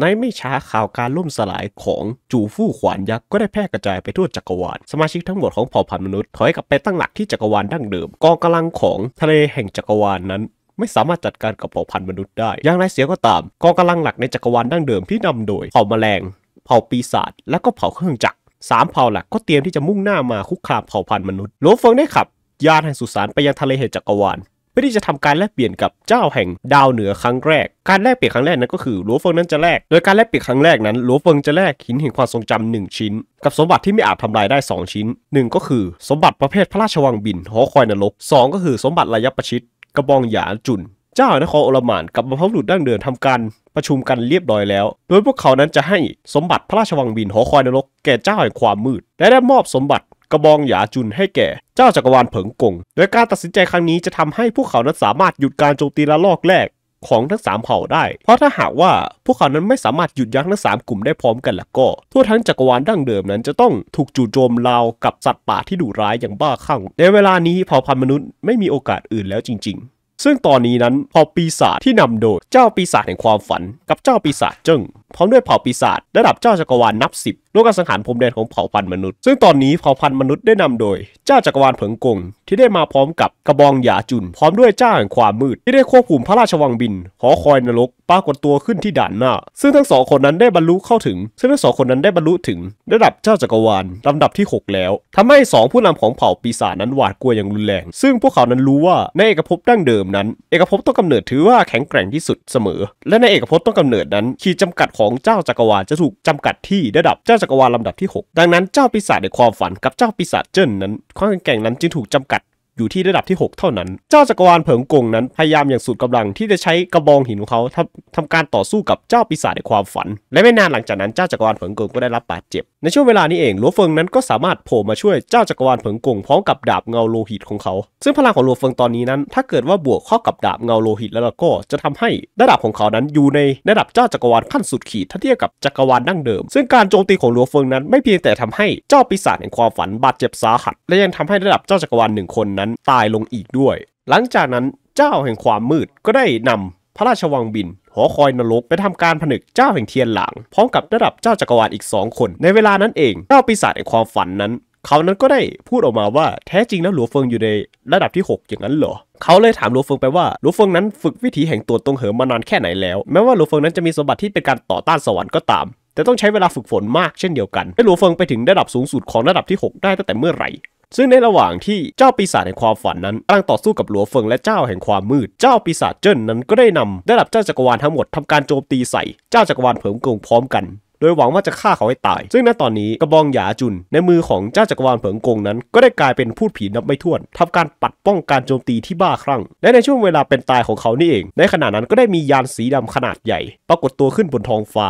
ในไม่ช้าข่าวการล่มสลายของจูฟู่ขวานยักษ์ก็ได้แพร่กระจายไปทั่วจักรวาลสมาชิกทั้งหมดของเผ่าพันธุ์มนุษย์ถอยกลับไปตั้งหลักที่จักรวาลดั้งเดิม กองกำลังของทะเลแห่งจักรวาลนนั้นไม่สามารถจัดการกับเผ่าพันธุ์มนุษย์ได้ อย่างไรเสียก็ตาม กองกำลังหลักในจักรวาลดั้งเดิมที่นำโดยเผ่าแมลงเผ่าปีศาจและก็เผ่าเครื่องจักรสามเผ่าหลักก็เตรียมที่จะมุ่งหน้ามาคุกคามเผ่าพันธุ์มนุษย์โลเฟงได้ขับยานแห่งสุสานไปยังทะเลแห่งจักรวาลื่อที่จะทำการแลกเปลี่ยนกับเจ้าแห่งดาวเหนือครั้งแรก การแลกเปลี่ยนครั้งแรกนั้นก็คือลัวเฟิงนั้นจะแลกโดยการแลกเปลี่ยนครั้งแรกนั้นลัวเฟิงจะแลกหินแห่งความทรงจำ1ชิ้นกับสมบัติที่ไม่อาจทำลายได้ 2 ชิ้น 1 ก็คือสมบัติประเภทพระราชวังบินหอคอยนรก2 ก็คือสมบัติระยะประชิดกระบองหยาจุน เจ้านครโอลมานกับบรรพบุรุษดั้งเดิมทำการประชุมกันเรียบร้อยแล้ว โดยพวกเขานั้นจะให้สมบัติพระราชวังบินหอคอยนรก แก่เจ้าแห่งความมืดและได้มอบสมบัติกระบองหยาจุนให้แก่ เจ้าจักรวาลเผิงกงโดยการตัดสินใจครั้งนี้จะทำให้พวกเขานั้นสามารถหยุดการโจมตีระลอกแรก ของทั้ง 3 เผ่าได้ เพราะถ้าหากว่า พวกเขา นั้นไม่สามารถหยุดยั้งทั้ง3กลุ่มได้พร้อมกันล่ะก็ ทั่วทั้งจักรวาลดั้งเดิมนั้นจะต้องถูกจู่โจมเรากับสัตว์ป่าที่ดุร้ายอย่างบ้าคลั่งในเวลานี้เผ่าพันธุ์มนุษย์ไม่มีโอกาสอื่นแล้วจริง ๆซึ่งตอนนี้นั้นเผ่าปีศาจที่นำโดยเจ้าปีศาจแห่งความฝันกับเจ้าปีศาจเจิ้งพร้อมด้วยเผ่าปีศาจระดับเจ้าจักรวาลนับสิบร่วมกันสังหารพรมแดนของเผ่าพันธุ์มนุษย์ ซึ่งตอนนี้เผ่าพันธุ์มนุษย์ได้นำโดยเจ้าจักรวาลเผิงกงที่ได้มาพร้อมกับกระบองหยาจุนพร้อมด้วยเจ้าแห่งความมืด ที่ได้ควบคุมพระราชวังบินหอคอยนรกปรากฏตัวขึ้นที่ด่านหน้า ซึ่งทั้งสองคนนั้นได้บรรลุเข้าถึง ซึ่งทั้งสองคนนั้นได้บรรลุถึงระดับเจ้าจักรวาลลำดับที่6แล้วทำให้2ผู้นำของเผ่าปีศาจนั้นหวาดกลัวอย่างรุนแรง ซึ่งพวกเขานั้นรู้ว่าในเอกภพดั้งเดิมนั้น เอกภพต้องกำเนิดถือว่าแข็งแกร่งที่สุดเสมอ และในเอกภพต้องกำเนิดนั้น ขีดจำกัดของเจ้าจักรวาลจะถูกจำกัดที่ระดับเจ้าจักรวาลลำดับที่6ดังนั้นเจ้าปีศาจในความฝันกับเจ้าปีศาจเจิ้นนั้น ความแข็งแกร่งนั้นจึงถูกจากัดอยู่ที่ระดับที่ 6 เท่านั้น เจ้าจักรวาลเผิงกง นั้น พยายามอย่างสุดกำลังที่จะใช้กระบองหินของเขาทำทำการต่อสู้กับเจ้าปีศาจในความฝัน และไม่นานหลังจากนั้นเจ้าจักรวาลเผิงกง ก็ได้รับบาดเจ็บในช่วงเวลานี้เองลัวเฟิงนั้นก็สามารถโผล่มาช่วยเจ้าจักรวาลเผิงกงพร้อมกับดาบเงาโลหิตของเขา ซึ่งพลังของลัวเฟิงตอนนี้นั้น ถ้าเกิดว่าบวกเข้ากับดาบเงาโลหิตแล้วก็จะทำให้ระดับของเขานั้นอยู่ในระดับเจ้าจักรวาลขั้นสุดขีดเทียบกับจักรวาลดั้งเดิม ซึ่งการโจมตีของลลวเฟิงนั้นไม่เพียงแต่ทำให้เจ้าปีศาจแห่งความฝันบาดเจ็บสาหัสและยังทำให้ระดับเจ้าจักรวาลหนึ่งคนนั้นน้นตายลงอีกด้วย หลังจากนั้นเจ้าแห่งความมืดก็ได้นำพระราชวังบิน หอคอยนรกไปทำการผนึกเจ้าแห่งเทียนหลัง พร้อมกับระดับเจ้าจักรวาลอีกสองคนในเวลานั้นเอง เจ้าปีศาจแห่งความฝันนั้น เขานั้นก็ได้พูดออกมาว่าแท้จริงแล้วหลวงเฟิงอยู่ในระดับที่ 6 อย่างนั้นเหรอเขาเลยถามหลวงเฟิงไปว่าหลวงเฟิงนั้นฝึกวิถีแห่งตัวตรงเหิมมานานแค่ไหนแล้ว แม้ว่าหลวงเฟิงนั้นจะมีสมบัติที่เป็นการต่อต้านสวรรค์ก็ตาม แต่ต้องใช้เวลาฝึกฝนมากเช่นเดียวกันและหลวงเฟิงไปถึงระดับสูงสุดของระดับที่ 6 ได้ตั้งแต่เมื่อไหร่ซึ่งในระหว่างที่เจ้าปีศาจแห่งความฝันนั้นกำลังต่อสู้กับหลัวเฟิงและเจ้าแห่งความมืด เจ้าปีศาจเจิ้นนั้นก็ได้นำได้รับเจ้าจักรวาลทั้งหมดทำการโจมตีใส่เจ้าจักรวาลเผิงกงพร้อมกัน โดยหวังว่าจะฆ่าเขาให้ตาย ซึ่งณตอนนี้กระบองหยาจุนในมือของเจ้าจักรวาลเผิงกงนั้นก็ได้กลายเป็นผู้ผีนับไม่ถ้วนทำการปัดป้องการโจมตีที่บ้าคลั่งและในช่วงเวลาเป็นตายของเขานี่เอง ในขณะนั้นก็ได้มียานสีดำขนาดใหญ่ปรากฏตัวขึ้นบนท้องฟ้า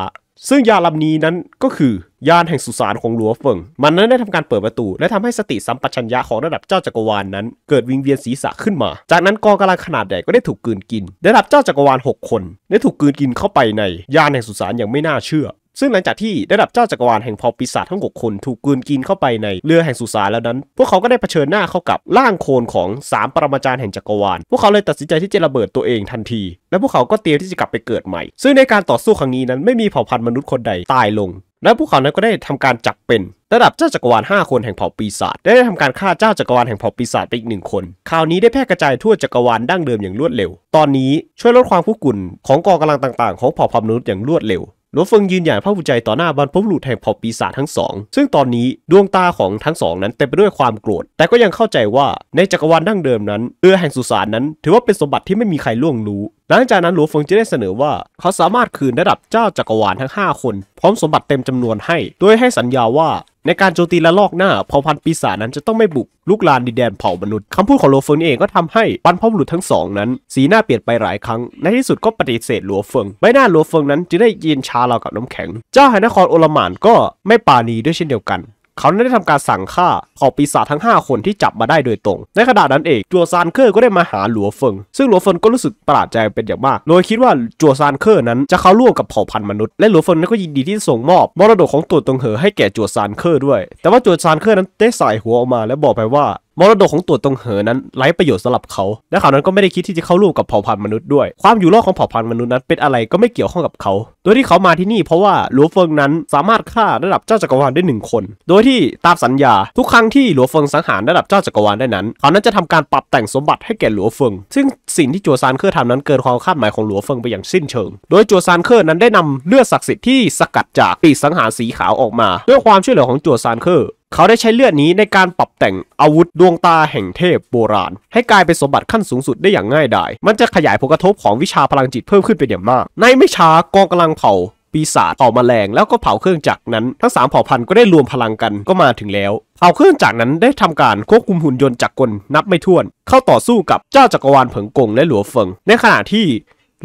ซึ่งยาลำนี้นั้นก็คือยานแห่งสุสานของหลัวเฟิง มันนั้นได้ทำการเปิดประตู และทำให้สติสัมปชัญญะของระดับเจ้าจักรวาลนนั้น เกิดวิงเวียนศีรษะขึ้นมา จากนั้นกองกำลังขนาดใหญ่ก็ได้ถูกกืนกินระดับเจ้าจักรวาล6คนได้ถูกกืนกินเข้าไปใน ยานแห่งสุสานอย่างไม่น่าเชื่อซึ่งหลังจากที่ได้รับเจ้าจักรวาลแห่งพอปีศาจทั้งหกคน ถูกกืนกินเข้าไปในเรือแห่งสุสานแล้วนั้น พวกเขาก็ได้เผชิญหน้าเข้ากับร่างโคลนของ 3 ปรมาจารย์แห่งจักรวาลพวกเขาเลยตัดสินใจที่จะระเบิดตัวเองทันที และพวกเขาก็เตรียมที่จะกลับไปเกิดใหม่ ซึ่งในการต่อสู้ครั้งนี้นั้นไม่มีเผ่าพันธุ์มนุษย์คนใดตายลง และพวกเขานั้นก็ได้ทำการจับเป็น ระดับเจ้าจักรวาล5 คนแห่งเผ่าปีศาจได้ทำการฆ่าเจ้าจักรวาลแห่งเผ่าปีศาจไปอีกหนึ่งคนคราวนี้ได้แพร่กระจายทั่วจักรวาลดั้งเดิมอย่างรวดเร็ว ตอนนี้ช่วยลดความู้กุ่นของกองกำลังต่างๆของเผ่าพันธุ์มนุษย์อย่างรวดเร็วหลวงเฟิงยืนอย่างภาคภูมิใจต่อหน้าบรรพบุรุษแห่งเผ่าปีศาจทั้งสอง ซึ่งตอนนี้ดวงตาของทั้งสองนั้นเต็มไปด้วยความโกรธ แต่ก็ยังเข้าใจว่าในจักรวาลดั้งเดิมนั้นเรือแห่งสุสานนั้นถือว่าเป็นสมบัติที่ไม่มีใครล่วงรู้ หลังจากนั้นหลวงเฟิงจะได้เสนอว่า เขาสามารถคืนระดับเจ้าจักรวาลทั้ง5คนพร้อมสมบัติเต็มจำนวนให้โดยให้สัญญาว่าในการโจมตีละลอกหน้าเผ่าพันธุ์ปีศาจนั้นจะต้องไม่บุกลุกลานดินแดนเผ่ามนุษย์ คำพูดของหลัวเฟิงเองก็ทำให้บรรพบุรุษทั้งสองนั้น สีหน้าเปลี่ยนไปหลายครั้ง ในที่สุดก็ปฏิเสธหลัวเฟิงใบหน้าหลัวเฟิงนั้นจึงได้ยืนชาเรากับน้ำแข็ง เจ้าแห่งนครโอลแมานก็ไม่ปานีด้วยเช่นเดียวกันเขาได้ทำการสั่งฆ่าเผ่าปีศาจทั้ง 5 คนที่จับมาได้โดยตรง ในขณะนั้นเองจัวซานเคอร์ก็ได้มาหาหลัวเฟิงซึ่งหลัวเฟิงก็รู้สึกประหลาดใจเป็นอย่างมาก โดยคิดว่าจัวซานเคอร์นั้นจะเข้าร่วมกับเผ่าพันธุ์มนุษย์และหลัวเฟิงก็ยินดีที่ส่งมอบมรดกของตัวตรงเหอให้แก่จัวซานเคอร์ด้วยแต่ว่าจัวซานเคอร์นั้นได้ใส่หัวออกมาและบอกไปว่ามรดกของตัวตรงเหอนั้นไร้ประโยชน์สำหรับเขา และเขานั้นก็ไม่ได้คิดที่จะเข้าร่วมกับเผ่าพันธุ์มนุษย์ด้วย ความอยู่รอดของเผ่าพันธุ์มนุษย์นั้นเป็นอะไรก็ไม่เกี่ยวข้องกับเขา โดยที่เขามาที่นี่เพราะว่าหลัวเฟิงนั้นสามารถฆ่าระดับเจ้าจักรวาลได้หนึ่งคน โดยที่ตามสัญญา ทุกครั้งที่หลัวเฟิงสังหารระดับเจ้าจักรวาลได้นั้น เขานั้นจะทำการปรับแต่งสมบัติให้แก่หลัวเฟิง ซึ่งสิ่งที่จัวซานเคอร์ทำนั้นเกินความคาดหมายของหลัวเฟิงไปอย่างสิ้นเชิง โดยจัวซานเคอร์นั้นได้นำเลือดศักดิ์สิทธิ์ที่สกัดจากปีสังหารสีขาวออกมา ด้วยความช่วยเหลือของจัวซานเคอร์เขาได้ใช้เลือดนี้ในการปรับแต่งอาวุธดวงตาแห่งเทพโบราณ ให้กลายเป็นสมบัติขั้นสูงสุดได้อย่างง่ายดาย มันจะขยายผลกระทบของวิชาพลังจิตเพิ่มขึ้นเป็นอย่างมาก ในไม่ช้ากองกำลังเผ่า ปีศาจเผาแมลง แล้วก็เผาเครื่องจักรนั้นทั้ง3เผ่าพันธุ์ก็ได้รวมพลังกันก็มาถึงแล้วเผาเครื่องจักรนั้นได้ทำการควบคุมหุ่นยนต์จักรกลนับไม่ถ้วน เข้าต่อสู้กับเจ้าจักรวาลเผิงกงและหลัวเฟิงในขณะที่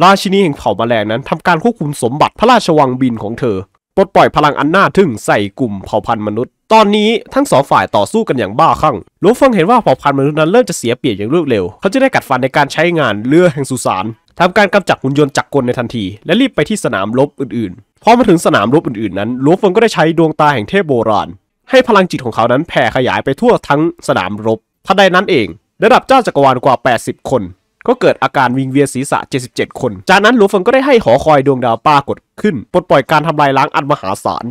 ราชินีแห่งเผ่าแมลงนั้น ทำการควบคุมสมบัติพระราชวังบินของเธอปลดปล่อยพลังอันน่าทึ่งใส่กลุ่มเผ่าพันธุ์มนุษย์ ตอนนี้ทั้งสองฝ่ายต่อสู้กันอย่างบ้าคลั่งหลวฟังเห็นว่าเผ่าพันธุ์มนุษย์นั้นเริ่มจะเสียเปรียบอย่างรวดเร็ว เขาจะได้กัดฟันในการใช้งานเรือแห่งสุสานทำการกำจัดหุ่นยนต์จักรกลในทันที และรีบไปที่สนามรบอื่นๆ พอมาถึงสนามรบอื่นๆ นั้นหลวฟังก็ได้ใช้ดวงตาแห่งเทพโบราณ ให้พลังจิตของเขานั้นแผ่ขยายไปทั่วทั้งสนามรบทันใดนั้นเอง ระดับเจ้าจักรวาลกว่า 80 คนก็เกิดอาการวิงเวียนศีรษะ 77 คน จากนั้นหลวเฟิงก็ได้ให้หอคอยดวงดาวปรากฏขึ้น ปลดปล่อยการทำลายล้างอันมหาศาล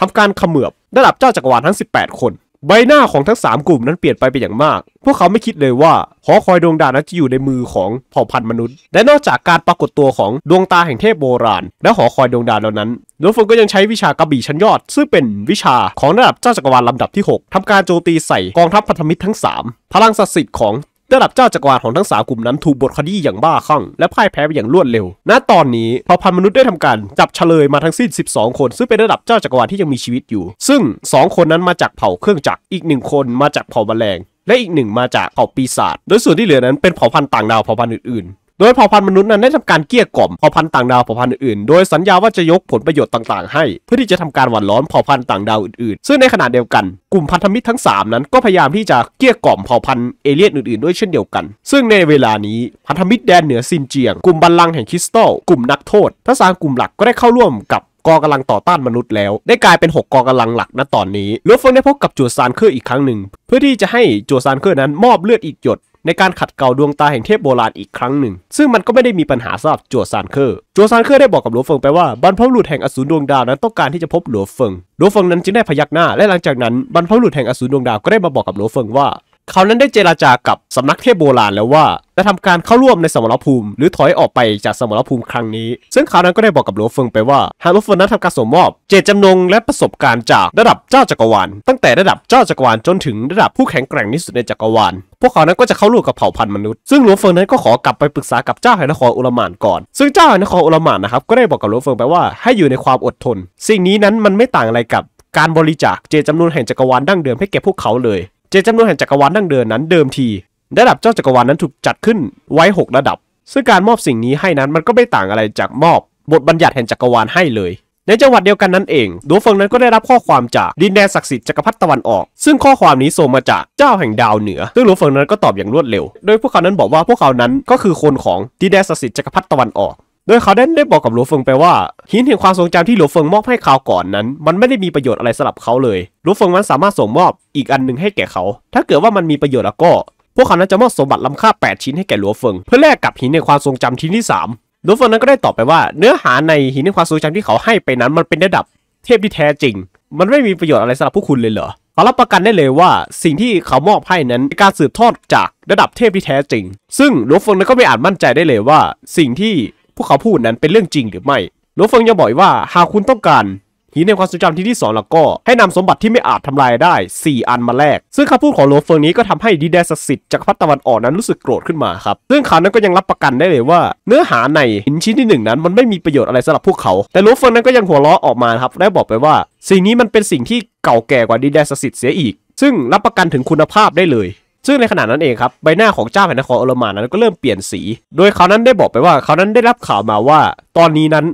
ทำการขมือบระดับเจ้าจักรวาลทั้ง 18 คน ใบหน้าของทั้ง 3 กลุ่มนั้นเปลี่ยนไปเป็นอย่างมาก พวกเขาไม่คิดเลยว่า หอคอยดวงดาวนั้นจะอยู่ในมือของเผ่าพันธุ์มนุษย์ และนอกจากการปรากฏตัวของดวงตาแห่งเทพโบราณ และหอคอยดวงดาวเหล่านั้น หลวงฟงก็ยังใช้วิชากระบี่ชั้นยอด ซึ่งเป็นวิชาของระดับเจ้าจักรวาลลำดับที่ 6 ทำการโจมตีใส่กองทัพพันธมิตรทั้ง 3 พลังศักดิ์สิทธิ์ของระดับเจ้าจักรวาลของทั้งสากลุ่มนั้นถูกบทคดีอย่างบ้าคลั่งและพ่ายแพ้ไปอย่างรวดเร็ว ณ ตอนนี้เผ่าพันธุ์มนุษย์ได้ทำการจับเฉลยมาทั้งสิ้น 12 คนซึ่งเป็นระดับเจ้าจักรวาลที่ยังมีชีวิตอยู่ ซึ่ง 2 คนนั้นมาจากเผ่าเครื่องจักร อีกหนึ่งคนมาจากเผ่าแมลงและอีกหนึ่งมาจากเผ่าปีศาจโดยส่วนที่เหลือนั้นเป็นเผ่าพันธุ์ต่างดาวเผ่าพันธุ์อื่นๆโดยเผ่าพันธุ์มนุษย์นั้นได้ทำการเกี้ยกล่อมเผ่าพันธุ์ต่างดาวเผ่าพันธุ์อื่นๆโดยสัญญาว่าจะยกผลประโยชน์ต่างๆ ให้ เพื่อที่จะทำการหว่านล้อมเผ่าพันธุ์ต่างดาวอื่นๆ ซึ่งในขณะเดียวกันกลุ่มพันธมิตรทั้ง3นั้นก็พยายามที่จะเกี้ยกล่อมเผ่าพันธุ์เอเลี่ยนอื่นๆด้วยเช่นเดียวกัน ซึ่งในเวลานี้พันธมิตรแดนเหนือซินเจียงกลุ่มบัลลังก์แห่งคริสตัลกลุ่มนักโทษทั้งสามกลุ่มหลักก็ได้เข้าร่วม กับกองกำลังต่อต้านมนุษย์ แล้วได้กลายเป็น6กองกำลังหลักณตอนนี้ลูฟฟงได้พบกับจูซานเคอร์อีกครั้งหนึ่ง เพื่อที่จะให้จูซานเคอร์นั้นมอบเลือดอีกหยดในการขัดเกลาดวงตาแห่งเทพโบราณอีกครั้งหนึ่ง ซึ่งมันก็ไม่ได้มีปัญหาสำหรับจัวซานเคอร์จัวซานเคอร์ได้บอกกับหลวงเฟิงไปว่าบรรพบุรุษแห่งอสูรดวงดาวนั้นต้องการที่จะพบหลวงเฟิงหลวงเฟิงนั้นจึงได้พยักหน้า และหลังจากนั้นบรรพบุรุษแห่งอสูรดวงดาวก็ได้มาบอกกับหลวงเฟิงว่าเขานั้นได้เจราจากับสำนักเทพโบราณแล้วว่า จะทำการเข้าร่วมในสมรภูมิ หรือถอยออกไปจากสมรภูมิครั้งนี้ ซึ่งเขานั้นก็ได้บอกกับหลวงเฟิงไปว่าหากหลวงเฟิงนั้นทำการสมมอบเจตจำนงและประสบการณ์จากระดับเจ้าจักรวาลตั้งแต่ระดับเจ้าจักรวาลจนถึง ระดับผู้แข็งแกร่งที่สุดในจักรวาลพวกเขานั้นก็จะเข้าร่วมกับเผ่าพันธุ์มนุษย์ ซึ่งหลวงเฟิงนั้นก็ขอกลับไปปรึกษากับเจ้าแห่งนครอุลมานก่อน ซึ่งเจ้าแห่งนครอุลมานนะครับก็ได้บอกกับหลวงเฟิงไปว่าให้อยู่ในความอดทน สิ่งนี้นั้นมันไม่ต่างอะไรกับการบริจาคเจตจำนวนแห่งจักรวาลดั้งเดิมให้แก่พวกเขาเลยเจจำนวนแห่งจักรวาลดั้งเดิมนนั้น เดิมทีระดับเจ้าจักรวาลนนั้นถูกจัดขึ้นไว้ 6 ระดับ ซึ่งการมอบสิ่งนี้ให้นั้นมันก็ไม่ต่างอะไรจากมอบ บทบัญญัติแห่งจักรวาลให้เลย ในจังหวัดเดียวกันนั้นเองดวงเฟิงนั้นก็ได้รับข้อความจากดินแดนศักดิ์สิทธิ์จักรพรรดิตะวันออก ซึ่งข้อความนี้ส่งมาจากเจ้าแห่งดาวเหนือซึ่งดวงเฟิงนั้นก็ตอบอย่างรวดเร็วโดยพวกเขานั้นบอกว่าพวกเขานั้นก็คือคนของดินแดนศักดิ์สิทธิ์จักรพรรดิตะวันออกโดยเขาได้ได้บอกกับหลัวเฟิงไปว่า หินแห่งความทรงจำที่หลัวเฟิงมอบให้เขาก่อนนั้น มันไม่ได้มีประโยชน์อะไรสำหรับเขาเลยหลัวเฟิงมันสามารถส่งมอบอีกอันหนึ่งให้แก่เขา ถ้าเกิดว่ามันมีประโยชน์แล้วก็ พวกเขานั้นจะมอบสมบัติล้ำค่า 8 ชิ้นให้แก่หลัวเฟิง เพื่อแลกกับหินแห่งความทรงจำชิ้นที่3หลัวเฟิงนั้นก็ได้ตอบไปว่า เนื้อหาในหินแห่งความทรงจำที่เขาให้ไปนั้นมันเป็นระดับเทพที่แท้จริง มันไม่มีประโยชน์อะไรสำหรับพวกคุณเลยเหรอขารับประกันได้เลยว่าสิ่งที่เขามอบให้นั้นเป็นการสืบทอดจากระดับเทพที่แท้จริงซึ่งหลวงฟงนั้นก็ไม่อาจมั่นใจได้เลยว่า สิ่งที่พวกเขาพูดนั้นเป็นเรื่องจริงหรือไม่หลวงเฟิงยังบอกว่า หากคุณต้องการหินในความทรงจำที่ที่สองแล้วก็ ให้นำสมบัติที่ไม่อาจทำลายได้ 4 อันมาแลกซึ่งคำพูดของโลเฟิงนี้ก็ทำให้ดีแดสสิทธิ์จากพัตตะวันออกนั้นรู้สึกโกรธขึ้นมาครับซึ่งเขานั้นก็ยังรับประกันได้เลยว่า เนื้อหาในหินชิ้นที่1นั้น มันไม่มีประโยชน์อะไรสำหรับพวกเขา แต่โลเฟิงนั้นก็ยังหัวเราะออกมาครับและบอกไปว่า สิ่งนี้มันเป็นสิ่งที่เก่าแก่กว่าดีแดสสิทธิ์เสียอีก ซึ่งรับประกันถึงคุณภาพได้เลยซึ่งในขณะนั้นเองครับใบหน้าของเจ้าแผ่นนครโอลมานนั้นก็เริ่มเปลี่ยนสี โดยเขานั้นได้บอกไปว่า เขานั้นได้รับข่าวมาว่า ตอนนี้นั้น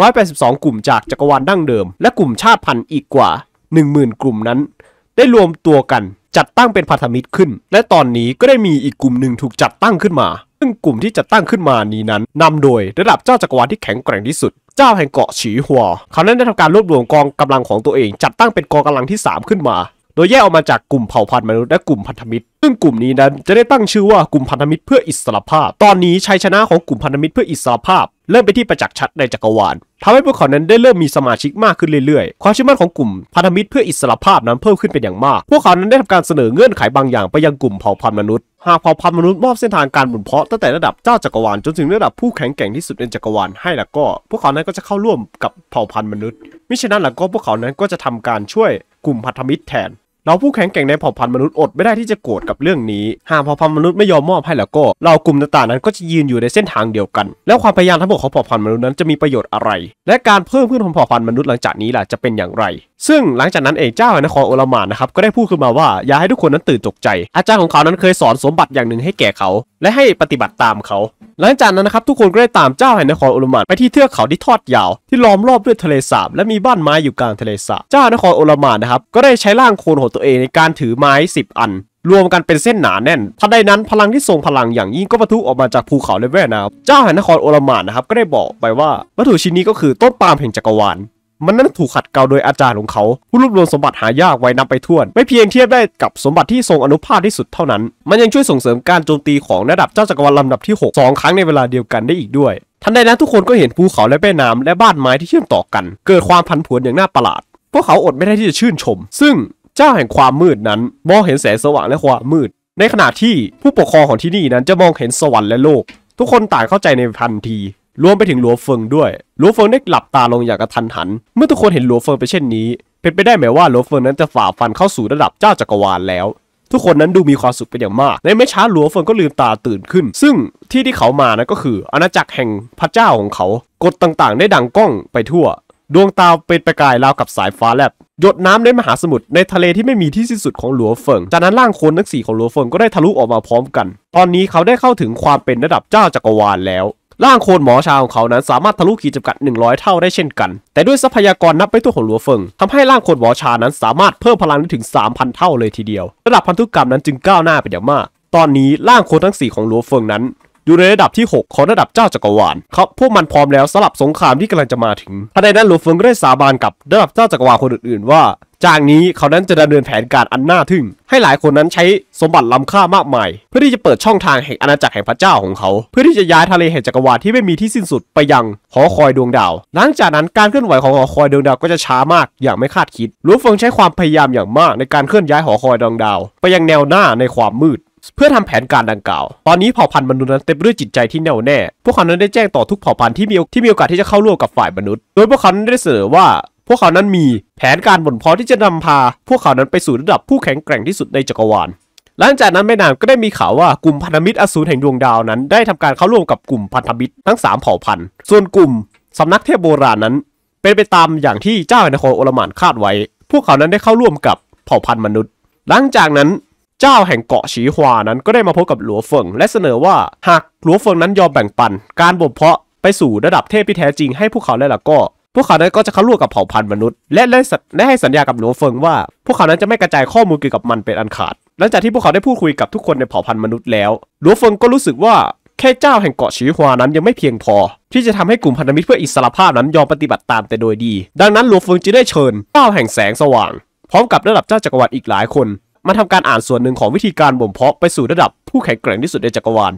282 กลุ่มจากจักรวาลดั้งเดิม และกลุ่มชาติพันธุ์อีกกว่า 10,000 กลุ่มนั้น ได้รวมตัวกันจัดตั้งเป็นพันธมิตรขึ้น และตอนนี้ก็ได้มีอีกกลุ่มหนึ่งถูกจัดตั้งขึ้นมา ซึ่งกลุ่มที่จัดตั้งขึ้นมานี้นั้นนำโดยระดับเจ้าจักรวาลที่แข็งแกร่งที่สุด เจ้าแห่งเกาะฉีหัวเขานั้นได้ทำการรวบรวมกองกำลังของตัวเอง จัดตั้งเป็นกองกำลังที่3ขึ้นมาดยแยกออกมาจากกลุ่มเผ่าพันธุ์มนุษย์และกลุ่มพันธมิตร ซึ่งกลุ่มนี้นั้นจะได้ตั้งชื่อว่ากลุ่มพันธมิตรเพื่ออิสรภาพ ตอนนี้ชัยชนะของกลุ่มพันธมิตรเพื่ออิสรภาพเริ่มไปที่ประจักษ์ชัดในจักรวาลทำให้พวกเขานั้นได้เริ่มมีสมาชิกมากขึ้นเรื่อย ๆ ความเชื่อมั่นของกลุ่มพันธมิตรเพื่ออิสรภาพนั้นเพิ่มขึ้นเป็นอย่างมาก พวกเขานั้นได้ทำการเสนอเงื่อนไขบางอย่างไปยังกลุ่มเผ่าพันธุ์มนุษย์ หากเผ่าพันธุ์มนุษย์มอบเส้นทางการบุญเพาะตั้งแต่ระดับเจ้าจักรวาลจนถึงระดับผู้แข็งแกร่งที่สุดในจักรวาลให้แล้วก็พวกเขานั้นก็จะเข้าร่วมกับเผ่าพันธุ์มนุษย์มิฉะนั้นแล้วก็พวกเขานั้นก็จะทำการช่วยกลุ่มพันธมิตรแทนเราผู้แข็งแกร่งในเผ่าพันธุ์มนุษย์อด ไม่ได้ที่จะโกรธกับเรื่องนี้ หากเผ่าพันธุ์มนุษย์ไม่ยอมมอบให้แล้วก็เรากลุ่มต่างๆนั้นก็จะยืนอยู่ในเส้นทางเดียวกัน แล้วความพยายามทั้งหมดของเผ่าพันธุ์มนุษย์นั้นจะมีประโยชน์อะไร และการเพิ่มขึ้นของเผ่าพันธุ์มนุษย์หลังจากนี้ล่ะจะเป็นอย่างไรซึ่งหลังจากนั้นเอง เจ้าแห่งนครโอลามานนะครับก็ได้พูดขึ้นมาว่า อย่าให้ทุกคนนั้นตื่นตกใจ อาจารย์ของเขานั้นเคยสอนสมบัติอย่างหนึ่งให้แก่เขาและให้ปฏิบัติตามเขา หลังจากนั้นนะครับทุกคนก็ได้ตามเจ้าแห่งนครโอลามานไปที่เทือกเขาที่ทอดยาว ที่ล้อมรอบด้วยทะเลสาบและมีบ้านไม้อยู่กลางทะเลสาบเจ้าแห่งนครโอลามานนะครับก็ได้ใช้ร่างโคลนของตัวเองในการถือไม้ 10 อัน รวมกันเป็นเส้นหนาแน่นทันใดนั้นพลังที่ทรงพลังอย่างยิ่งก็ปะทุออกมาจากภูเขาเลเวลนะครับเจ้าแห่งนครโอลามานนะครับก็ได้บอกไปว่าวัตถุชิ้นนี้ก็คือต้นปาล์มแห่งจักรวาลมันนั้นถูกขัดเกลาโดยอาจารย์ของเขา ผู้รวบรวมสมบัติหายากไว้นำไปท่วน ไม่เพียงเทียบได้กับสมบัติที่ทรงอนุภาพที่สุดเท่านั้น มันยังช่วยส่งเสริมการโจมตีของระดับเจ้าจักรวรรดิลำดับที่ 6 2 ครั้งในเวลาเดียวกันได้อีกด้วย ทันใดนั้นทุกคนก็เห็นภูเขาและแม่น้ำและบ้านไม้ที่เชื่อมต่อกัน เกิดความพันผวนอย่างน่าประหลาด พวกเขาอดไม่ได้ที่จะชื่นชม ซึ่งเจ้าแห่งความมืดนั้นมองเห็นแสงสว่างและความมืด ในขณะที่ผู้ปกครองของที่นี่นั้นจะมองเห็นสวรรค์และโลก ทุกคนต่างเข้าใจในทันทีรวมไปถึงหลัวเฟิงด้วย หลัวเฟิงได้หลับตาลงอย่างกระทันหัน เมื่อทุกคนเห็นหลัวเฟิงไปเช่นนี้ เป็นไปได้ไหมว่าหลัวเฟิงนั้นจะฝ่าฟันเข้าสู่ระดับเจ้าจักรวาลแล้ว ทุกคนนั้นดูมีความสุขเป็นอย่างมาก ในไม่ช้าหลัวเฟิงก็ลืมตาตื่นขึ้น ซึ่งที่ที่เขามานะก็คือ อาณาจักรแห่งพระเจ้าของเขากฎต่างๆ ได้ดังก้องไปทั่ว ดวงตาเป็นประกายราวกับสายฟ้าแลบ หยดน้ำในมหาสมุทรในทะเลที่ไม่มีที่สิ้นสุดของหลัวเฟิง จากนั้นร่างคนทั้งสี่ของหลัวเฟิงก็ได้ทะลุออกมาพร้อมกัน ตอนนี้เขาได้เข้าถึงความเป็นระดับเจ้าจักรวาลแล้วร่างโคนหมอชาของเขานั้นสามารถทะลุขีดจำกัด 100 เท่าได้เช่นกัน แต่ด้วยทรัพยากรนับไปทั่วของหลัวเฟิง ทำให้ร่างโคนหมอชานั้นสามารถเพิ่มพลังได้ถึง3,000เท่าเลยทีเดียวระดับพันธุกรรมนั้นจึงก้าวหน้าไปอย่างมากตอนนี้ร่างโคนทั้ง 4 ของหลัวเฟิงนั้น อยู่ในระดับที่ 6 ของระดับเจ้าจักรวาลเขาพวกมันพร้อมแล้วสำหรับสงครามที่กำลังจะมาถึงทันใดนั้นหลัวเฟิงก็ได้สาบานกับระดับเจ้าจักรวาลคนอื่นๆว่าจากนี้เขานั้นจะดำเนินแผนการอันน่าทึ่งให้หลายคนนั้นใช้สมบัติล้ำค่ามากมาย เพื่อที่จะเปิดช่องทางแห่งอาณาจักรแห่งพระเจ้าของเขา เพื่อที่จะย้ายทะเลแห่งจักรวาลที่ไม่มีที่สิ้นสุดไปยังหอคอยดวงดาว หลังจากนั้นการเคลื่อนไหวของหอคอยดวงดาวก็จะช้ามากอย่างไม่คาดคิดลูฟเฟงใช้ความพยายามอย่างมากในการเคลื่อนย้ายหอคอยดวงดาว ไปยังแนวหน้าในความมืด เพื่อทำแผนการดังกล่าวตอนนี้เผ่าพันธุ์มนุษย์นั้นเต็มด้วยจิตใจที่แน่วแน่พวกเขานั้นได้แจ้งต่อทุกเผ่าพันธุ์ที่มีที่มีโอกาสที่จะเข้าร่วมกับฝ่ายมนุษย์ โดยพวกเขานั้นได้เสนอว่าพวกเขานั้นมีแผนการบ่นพอที่จะนำพาพวกเขานั้นไปสู่ระดับผู้แข็งแกร่งที่สุดในจักรวาล หลังจากนั้นไม่นานก็ได้มีข่าวว่ากลุ่มพันธมิตรอสูรแห่งดวงดาวนั้น ได้ทำการเข้าร่วมกับกลุ่มพันธมิตรทั้ง3เผ่าพันธุ์ ส่วนกลุ่มสำนักเทพโบราณนั้นเป็นไปตามอย่างที่เจ้าแห่งนครโอลมานคาดไว้ พวกเขานั้นได้เข้าร่วมกับเผ่าพันธุ์มนุษย์ หลังจากนั้นเจ้าแห่งเกาะฉีฮวานั้นก็ได้มาพบกับหลัวเฟิงและเสนอว่าหากหลัวเฟิงนั้นยอมแบ่งปัน การบ่มเพาะ ไปสู่ระดับเทพที่แท้จริงให้พวกเขาแล้วก็พวกเขานั้นก็จะเข้าร่วมกับเผ่าพันธุ์มนุษย์ และได้ให้สัญญากับหนูเฟิงว่าพวกเขานั้นจะไม่กระจายข้อมูลเกี่ยวกับมันเป็นอันขาด หลังจากที่พวกเขาได้พูดคุยกับทุกคนในเผ่าพันธุ์มนุษย์แล้วหนูเฟิงก็รู้สึกว่าแค่เจ้าแห่งเกาะชีฮวานั้นยังไม่เพียงพอ ที่จะทำให้กลุ่มพันธมิตรเพื่ออิสรภาพนั้นยอมปฏิบัติตามแต่โดยดี ดังนั้นหลวงเฟิงจึงได้เชิญเจ้าแห่งแสงสว่าง พร้อมกับระดับเจ้าจักรวรรดิอีกหลายคน มาทำการอ่านส่วนหนึ่งของวิธีการบ่มเพาะไปสู่ระดับผู้แข็งแกร่งที่สุดในจักรวาล